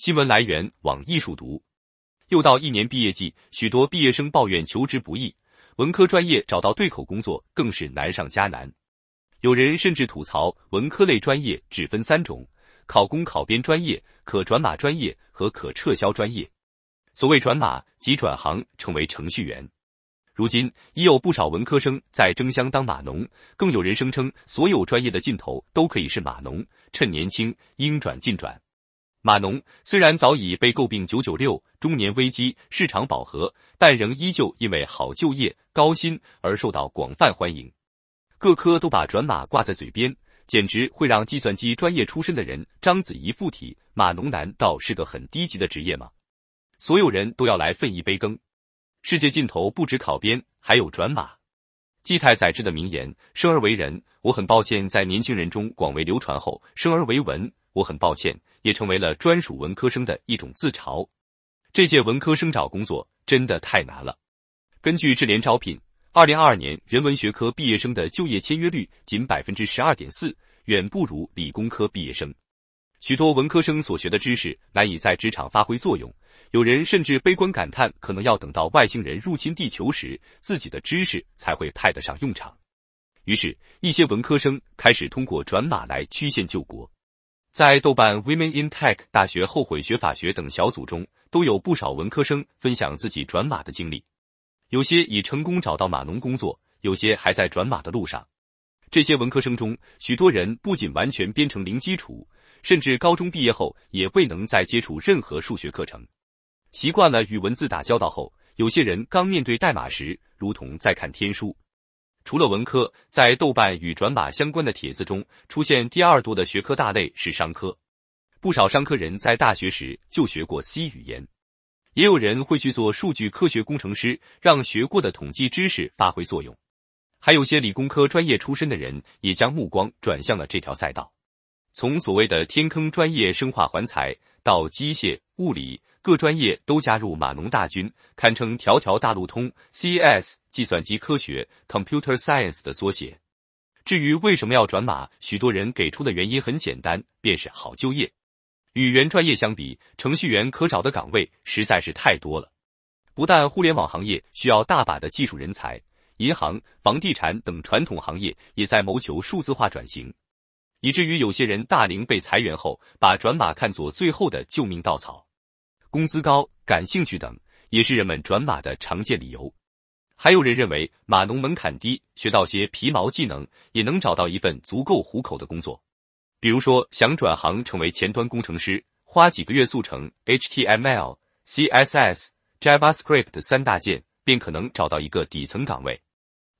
新闻来源网艺术读，又到一年毕业季，许多毕业生抱怨求职不易，文科专业找到对口工作更是难上加难。有人甚至吐槽，文科类专业只分三种：考公、考编专业，可转码专业和可撤销专业。所谓转码，即转行成为程序员。如今已有不少文科生在争相当码农，更有人声称，所有专业的尽头都可以是码农。趁年轻，应转尽转。码农虽然早已被诟病九九六、中年危机、市场饱和，但仍依旧因为好就业、高薪而受到广泛欢迎。各科都把转码挂在嘴边，简直会让计算机专业出身的人章子怡附体。码农难道是个很低级的职业吗？所有人都要来分一杯羹。世界尽头不止考编，还有转码。纪太宰治的名言“生而为人”，我很抱歉在年轻人中广为流传后“生而为文”。我很抱歉，也成为了专属文科生的一种自嘲。这届文科生找工作真的太难了。根据智联招聘，二零二二年人文学科毕业生的就业签约率仅百分之十二点四，远不如理工科毕业生。许多文科生所学的知识难以在职场发挥作用，有人甚至悲观感叹，可能要等到外星人入侵地球时，自己的知识才会派得上用场。于是，一些文科生开始通过转码来曲线救国。在豆瓣 Women in Tech、大学后悔学法学等小组中，都有不少文科生分享自己转码的经历。有些已成功找到码农工作，有些还在转码的路上。这些文科生中，许多人不仅完全编程零基础，甚至高中毕业后也未能再接触任何数学课程。习惯了与文字打交道后，有些人刚面对代码时，如同在看天书。除了文科，在豆瓣与转码相关的帖子中，出现第二多的学科大类是商科。不少商科人在大学时就学过 C 语言，也有人会去做数据科学工程师，让学过的统计知识发挥作用。还有些理工科专业出身的人，也将目光转向了这条赛道。从所谓的“天坑”专业生化环材，到机械、物理。各专业都加入码农大军，堪称条条大路通。CS 计算机科学 （Computer Science） 的缩写。至于为什么要转码，许多人给出的原因很简单，便是好就业。与原专业相比，程序员可找的岗位实在是太多了。不但互联网行业需要大把的技术人才，银行、房地产等传统行业也在谋求数字化转型，以至于有些人大龄被裁员后，把转码看作最后的救命稻草。工资高、感兴趣等，也是人们转码的常见理由。还有人认为，码农门槛低，学到些皮毛技能，也能找到一份足够糊口的工作。比如说，想转行成为前端工程师，花几个月速成 HTML、CSS、JavaScript 三大件，便可能找到一个底层岗位。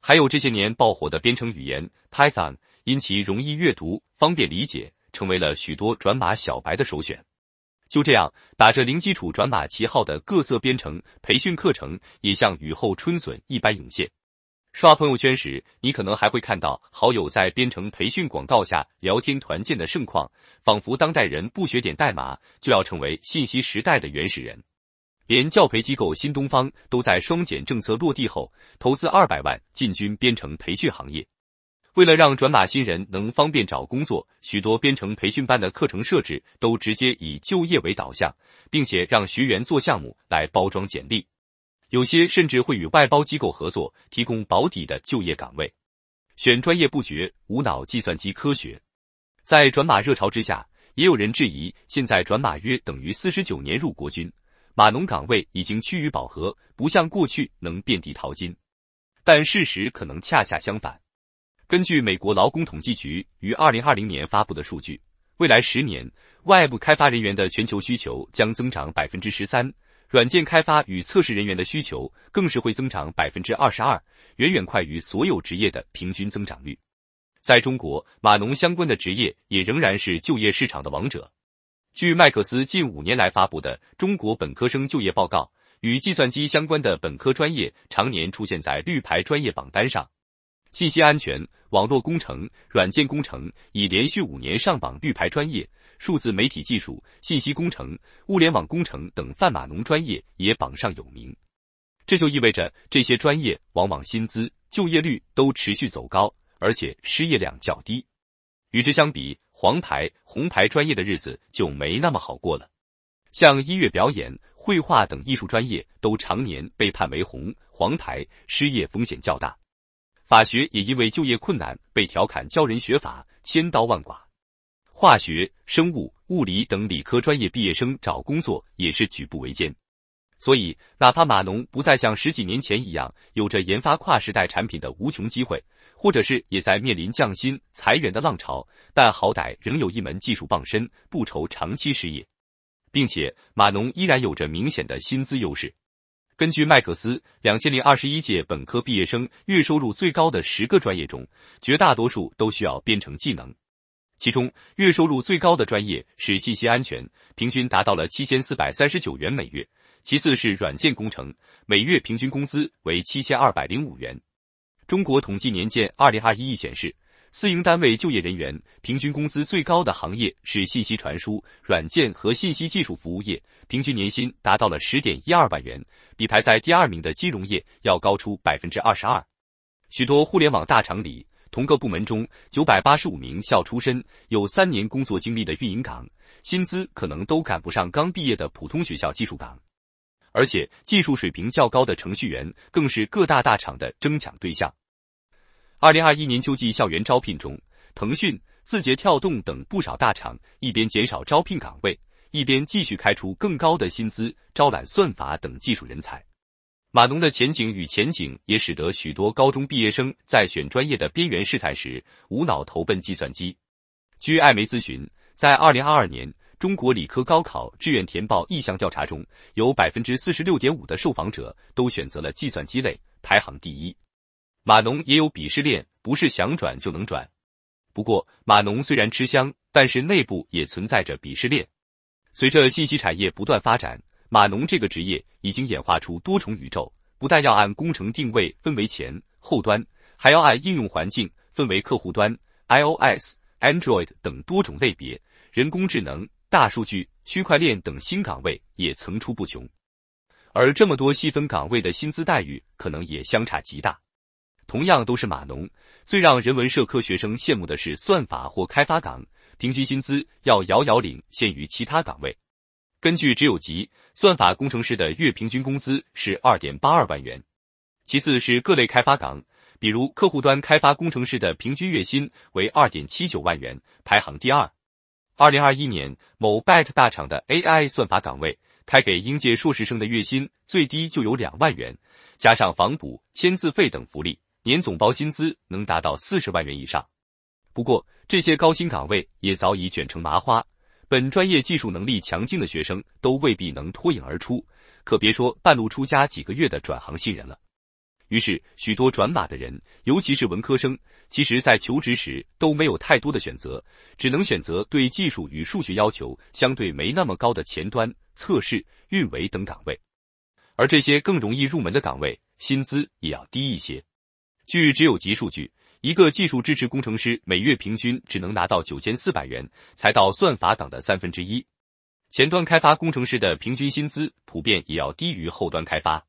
还有这些年爆火的编程语言 Python，因其容易阅读、方便理解，成为了许多转码小白的首选。就这样，打着零基础转码旗号的各色编程培训课程也像雨后春笋一般涌现。刷朋友圈时，你可能还会看到好友在编程培训广告下聊天团建的盛况，仿佛当代人不学点代码，就要成为信息时代的原始人。连教培机构新东方都在双减政策落地后，投资二百万进军编程培训行业。为了让转码新人能方便找工作，许多编程培训班的课程设置都直接以就业为导向，并且让学员做项目来包装简历。有些甚至会与外包机构合作，提供保底的就业岗位。选专业不绝，无脑计算机科学。在转码热潮之下，也有人质疑，现在转码约等于四十九年入国军，码农岗位已经趋于饱和，不像过去能遍地淘金。但事实可能恰恰相反。根据美国劳工统计局于二零二零年发布的数据，未来十年，外部开发人员的全球需求将增长百分之十三，软件开发与测试人员的需求更是会增长百分之二十二，远远快于所有职业的平均增长率。在中国，码农相关的职业也仍然是就业市场的王者。据麦克斯近五年来发布的中国本科生就业报告，与计算机相关的本科专业常年出现在绿牌专业榜单上，信息安全。网络工程、软件工程已连续五年上榜绿牌专业，数字媒体技术、信息工程、物联网工程等泛码农专业也榜上有名。这就意味着这些专业往往薪资、就业率都持续走高，而且失业量较低。与之相比，黄牌、红牌专业的日子就没那么好过了。像音乐表演、绘画等艺术专业都常年被判为红黄牌，失业风险较大。法学也因为就业困难被调侃教人学法千刀万剐，化学、生物、物理等理科专业毕业生找工作也是举步维艰。所以，哪怕码农不再像十几年前一样有着研发跨时代产品的无穷机会，或者是也在面临降薪裁员的浪潮，但好歹仍有一门技术傍身，不愁长期失业，并且码农依然有着明显的薪资优势。根据麦克斯，两千零二十一届本科毕业生月收入最高的十个专业中，绝大多数都需要编程技能。其中，月收入最高的专业是信息安全，平均达到了七千四百三十九元每月；其次是软件工程，每月平均工资为七千二百零五元。中国统计年鉴二零二一显示。私营单位就业人员平均工资最高的行业是信息传输、软件和信息技术服务业，平均年薪达到了十点一二万元，比排在第二名的金融业要高出百分之二十二。许多互联网大厂里，同个部门中九百八十五名校出身、有三年工作经历的运营岗，薪资可能都赶不上刚毕业的普通学校技术岗。而且技术水平较高的程序员，更是各大大厂的争抢对象。二零二一年秋季校园招聘中，腾讯、字节跳动等不少大厂一边减少招聘岗位，一边继续开出更高的薪资招揽算法等技术人才。码农的前景与前景也使得许多高中毕业生在选专业的边缘试探时，无脑投奔计算机。据艾媒咨询，在二零二二年中国理科高考志愿填报意向调查中，有百分之四十六点五的受访者都选择了计算机类，排行第一。码农也有鄙视链，不是想转就能转。不过，码农虽然吃香，但是内部也存在着鄙视链。随着信息产业不断发展，码农这个职业已经演化出多重宇宙，不但要按工程定位分为前后端，还要按应用环境分为客户端、iOS、Android 等多种类别。人工智能、大数据、区块链等新岗位也层出不穷，而这么多细分岗位的薪资待遇可能也相差极大。同样都是码农，最让人文社科学生羡慕的是算法或开发岗，平均薪资要遥遥领先于其他岗位。根据只有集，算法工程师的月平均工资是二点八二万元。其次是各类开发岗，比如客户端开发工程师的平均月薪为二点七九万元，排行第二。二零二一年，某 BAT 大厂的 AI 算法岗位开给应届硕士生的月薪最低就有两万元，加上房补、签字费等福利。年总包薪资能达到四十万元以上，不过这些高薪岗位也早已卷成麻花，本专业技术能力强劲的学生都未必能脱颖而出，可别说半路出家几个月的转行新人了。于是，许多转码的人，尤其是文科生，其实在求职时都没有太多的选择，只能选择对技术与数学要求相对没那么高的前端、测试、运维等岗位，而这些更容易入门的岗位，薪资也要低一些。据只有集数据，一个技术支持工程师每月平均只能拿到九千四百元，才到算法党的三分之一。前端开发工程师的平均薪资普遍也要低于后端开发。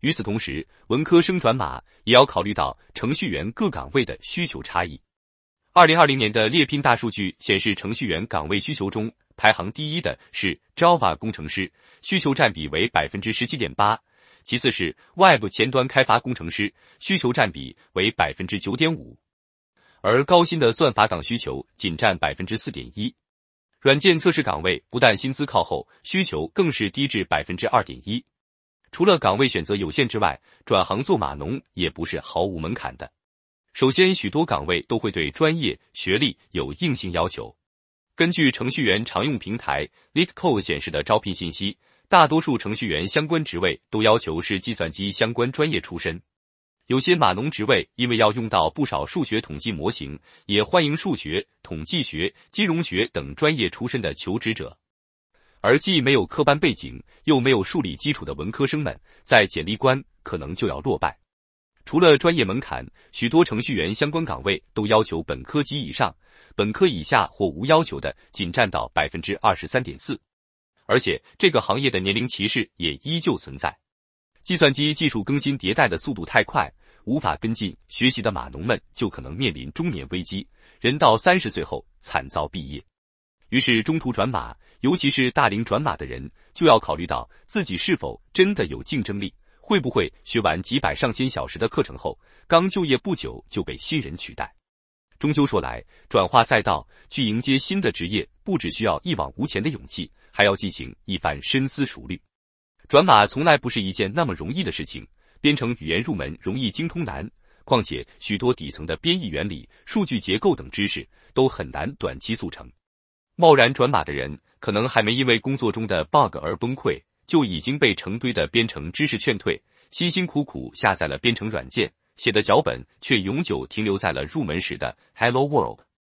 与此同时，文科生转码也要考虑到程序员各岗位的需求差异。二零二零年的猎聘大数据显示，程序员岗位需求中排行第一的是 Java 工程师，需求占比为百分之十七点八。其次是 Web 前端开发工程师需求占比为百分之九点五，而高薪的算法岗需求仅占百分之四点一。软件测试岗位不但薪资靠后，需求更是低至百分之二点一。除了岗位选择有限之外，转行做码农也不是毫无门槛的。首先，许多岗位都会对专业、学历有硬性要求。根据程序员常用平台 l i e t c o d 显示的招聘信息。大多数程序员相关职位都要求是计算机相关专业出身，有些码农职位因为要用到不少数学统计模型，也欢迎数学、统计学、金融学等专业出身的求职者。而既没有科班背景又没有数理基础的文科生们，在简历关可能就要落败。除了专业门槛，许多程序员相关岗位都要求本科及以上，本科以下或无要求的仅占到百分之二十三点四。而且，这个行业的年龄歧视也依旧存在。计算机技术更新迭代的速度太快，无法跟进学习的码农们就可能面临中年危机。人到三十岁后惨遭毕业，于是中途转码，尤其是大龄转码的人，就要考虑到自己是否真的有竞争力，会不会学完几百上千小时的课程后，刚就业不久就被新人取代。终究说来，转化赛道去迎接新的职业，不只需要一往无前的勇气。还要进行一番深思熟虑，转码从来不是一件那么容易的事情。编程语言入门容易，精通难，况且许多底层的编译原理、数据结构等知识都很难短期速成。贸然转码的人，可能还没因为工作中的 bug 而崩溃，就已经被成堆的编程知识劝退。辛辛苦苦下载了编程软件，写的脚本却永久停留在了入门时的 Hello World。